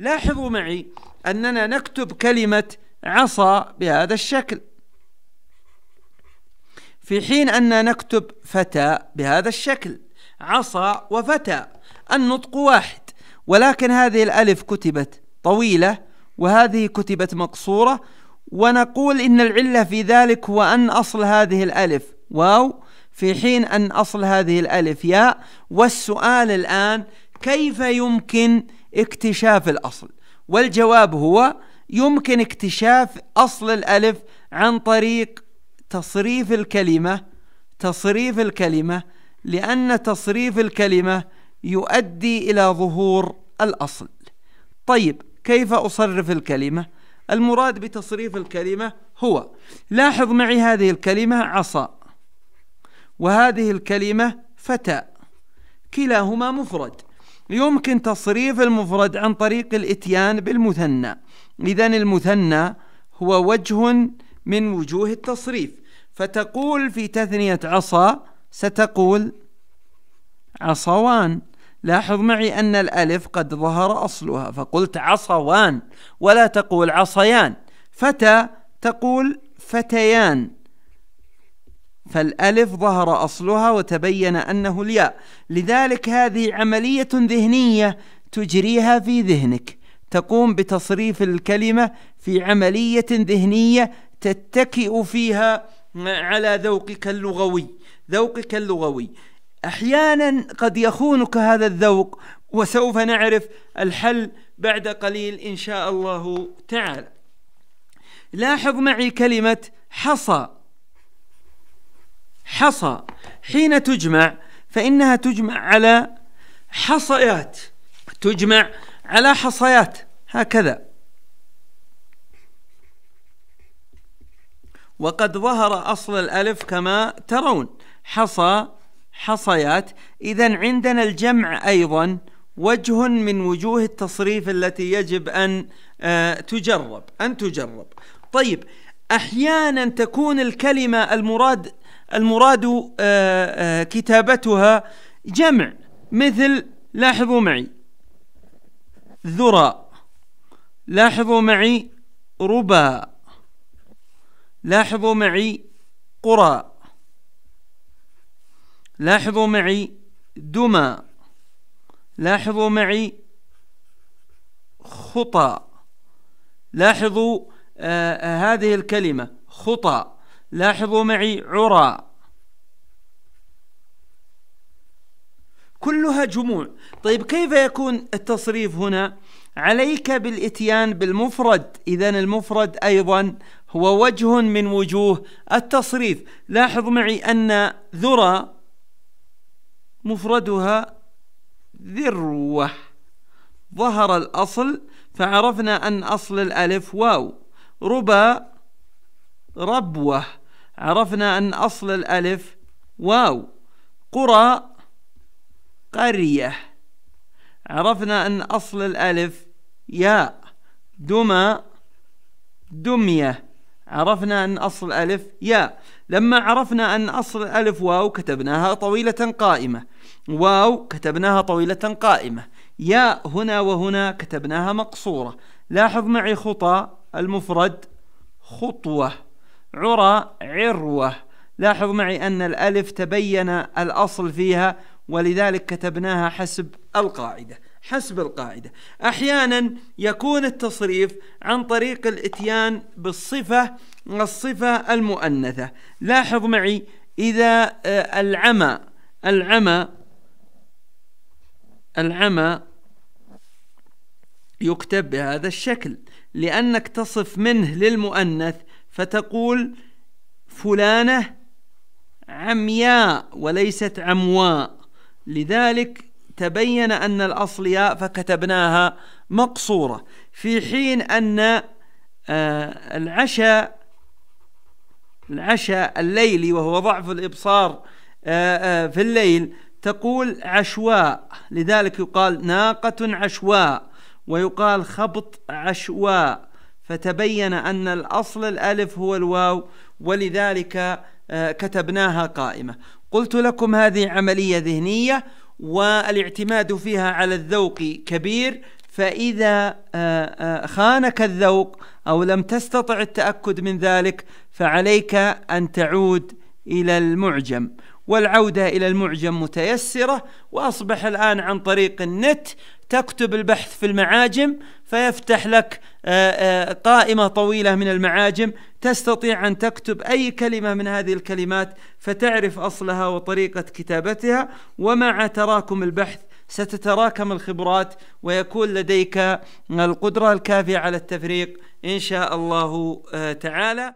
لاحظوا معي أننا نكتب كلمة عصا بهذا الشكل في حين أننا نكتب فتى بهذا الشكل عصا وفتى النطق واحد ولكن هذه الألف كتبت طويلة وهذه كتبت مقصورة ونقول إن العلة في ذلك هو أن أصل هذه الألف واو في حين أن أصل هذه الألف ياء والسؤال الآن كيف يمكن أن اكتشاف الأصل والجواب هو يمكن اكتشاف أصل الألف عن طريق تصريف الكلمة تصريف الكلمة لأن تصريف الكلمة يؤدي إلى ظهور الأصل طيب كيف أصرف الكلمة؟ المراد بتصريف الكلمة هو لاحظ معي هذه الكلمة عصا وهذه الكلمة فتى كلاهما مفرد يمكن تصريف المفرد عن طريق الاتيان بالمثنى إذا المثنى هو وجه من وجوه التصريف فتقول في تثنية عصا ستقول عصوان لاحظ معي أن الألف قد ظهر أصلها فقلت عصوان ولا تقول عصيان فتى تقول فتيان فالالف ظهر اصلها وتبين انه الياء لذلك هذه عمليه ذهنيه تجريها في ذهنك تقوم بتصريف الكلمه في عمليه ذهنيه تتكئ فيها على ذوقك اللغوي ذوقك اللغوي احيانا قد يخونك هذا الذوق وسوف نعرف الحل بعد قليل ان شاء الله تعالى لاحظ معي كلمه حصى حصى حين تجمع فإنها تجمع على حصيات تجمع على حصيات هكذا وقد ظهر أصل الألف كما ترون حصى حصيات إذا عندنا الجمع أيضا وجه من وجوه التصريف التي يجب أن آه، تجرب أن تجرب طيب أحيانا تكون الكلمة المراد المراد آه، آه، كتابتها جمع مثل لاحظوا معي ذرى لاحظوا معي ربا لاحظوا معي قرى لاحظوا معي دمى لاحظوا معي خطى لاحظوا آه،, آه هذه الكلمة خطأ لاحظوا معي عرى كلها جموع طيب كيف يكون التصريف هنا عليك بالاتيان بالمفرد اذا المفرد ايضا هو وجه من وجوه التصريف لاحظ معي ان ذرى مفردها ذروه ظهر الاصل فعرفنا ان اصل الالف واو ربا ربوه عرفنا أن أصل الألف واو قرى قرية عرفنا أن أصل الألف ياء دمى دمية عرفنا أن أصل الألف ياء لما عرفنا أن أصل الألف واو كتبناها طويلة قائمة واو كتبناها طويلة قائمة ياء هنا وهنا كتبناها مقصورة لاحظ معي خطى المفرد خطوة عرى عروة لاحظ معي أن الألف تبين الأصل فيها ولذلك كتبناها حسب القاعدة حسب القاعدة أحيانا يكون التصريف عن طريق الإتيان بالصفة الصفة المؤنثة لاحظ معي إذا آه، العمى العمى العمى يكتب بهذا الشكل لأنك تصف منه للمؤنث فتقول فلانة عمياء وليست عمواء لذلك تبين أن الأصل ياء فكتبناها مقصورة في حين أن آه، العشاء العشاء الليلي وهو ضعف الإبصار آه، آه، في الليل تقول عشواء لذلك يقال ناقة عشواء ويقال خبط عشواء فتبين أن الأصل الألف هو الواو ولذلك آه، كتبناها قائمة قلت لكم هذه عملية ذهنية والاعتماد فيها على الذوق كبير فإذا آه، آه، خانك الذوق أو لم تستطع التأكد من ذلك فعليك أن تعود إلى المعجم والعودة إلى المعجم متيسرة وأصبح الآن عن طريق النت تكتب البحث في المعاجم فيفتح لك آه، آه، قائمة طويلة من المعاجم تستطيع أن تكتب أي كلمة من هذه الكلمات فتعرف أصلها وطريقة كتابتها ومع تراكم البحث ستتراكم الخبرات ويكون لديك القدرة الكافية على التفريق إن شاء الله آه، تعالى